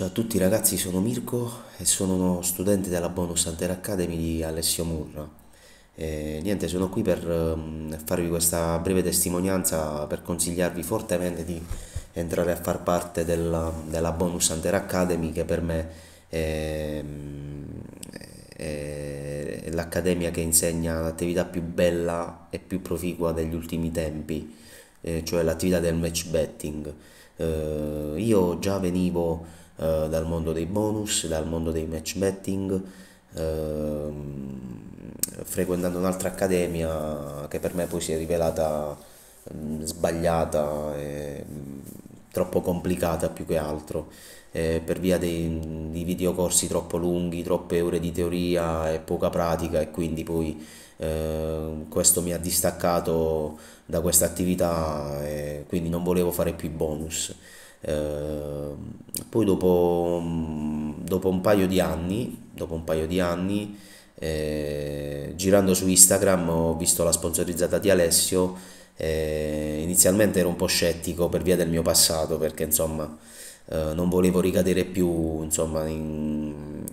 Ciao a tutti ragazzi, sono Mirko e sono uno studente della Bonus Hunter Academy di Alessio Murra. E, niente, sono qui per mm, farvi questa breve testimonianza per consigliarvi fortemente di entrare a far parte della, della Bonus Hunter Academy che per me è, mm, è, è l'accademia che insegna l'attività più bella e più proficua degli ultimi tempi, eh, cioè l'attività del match betting. Eh, io già venivo eh, dal mondo dei bonus, dal mondo dei match betting, eh, frequentando un'altra accademia che per me poi si è rivelata mh, mm, sbagliata e mh, mm, troppo complicata più che altro. Eh, per via dei, di videocorsi troppo lunghi, troppe ore di teoria e poca pratica e quindi poi eh, questo mi ha distaccato da questa attività e quindi non volevo fare più bonus. Ehm, poi dopo, mm, dopo, un paio di anni, paio di anni eh, girando su Instagram ho visto la sponsorizzata di Alessio, eh, inizialmente ero un po' scettico per via del mio passato perché insomma eh, non volevo ricadere più insomma, in,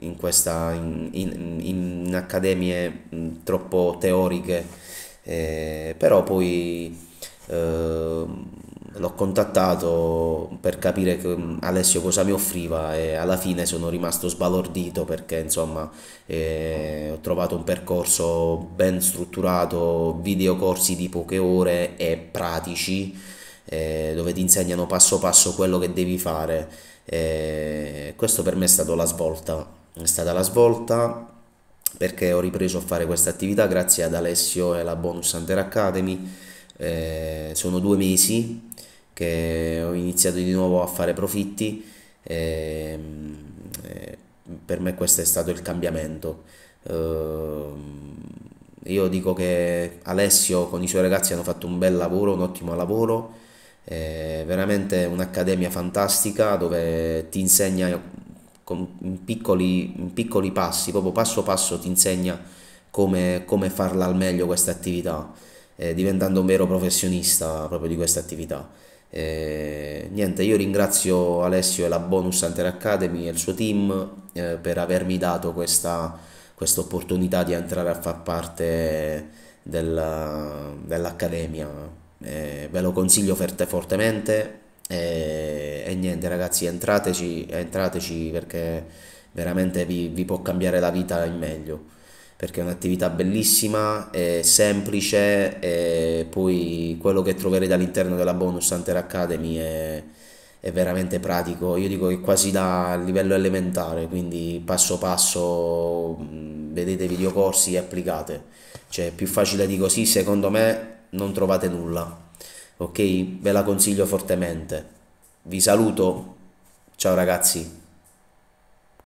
in, questa, in, in, in accademie mm, troppo teoriche, eh, però poi... Uh, l'ho contattato per capire mm, Alessio cosa mi offriva e alla fine sono rimasto sbalordito perché insomma eh, ho trovato un percorso ben strutturato, videocorsi di poche ore e pratici eh, dove ti insegnano passo passo quello che devi fare. Eh, questo per me è stata la svolta, è stata la svolta perché ho ripreso a fare questa attività grazie ad Alessio e alla Bonus Hunter Academy eh, sono due mesi che ho iniziato di nuovo a fare profitti e, ehm, e eh, per me questo è stato il cambiamento ehm, io dico che Alessio con i suoi ragazzi hanno fatto un bel lavoro un ottimo lavoro veramente un'accademia fantastica dove ti insegna con, in, piccoli, in piccoli passi proprio passo passo ti insegna come, come farla al meglio questa attività eh, diventando un vero professionista proprio di questa attività. Eh, niente, io ringrazio Alessio e la Bonus Hunter Academy e il suo team eh, per avermi dato questa, opportunità di entrare a far parte della, dell'Accademia. Eh, ve lo consiglio fortemente e, eh, e, niente ragazzi entrateci, entrateci perché veramente vi, vi può cambiare la vita in meglio perché è un'attività bellissima, è semplice e poi quello che troverete all'interno della Bonus Hunter Academy è, è veramente pratico, io dico che quasi da livello elementare, quindi passo passo mm, vedete videocorsi e applicate, cioè più facile di così secondo me non trovate nulla, ok? Ve la consiglio fortemente, vi saluto, ciao ragazzi!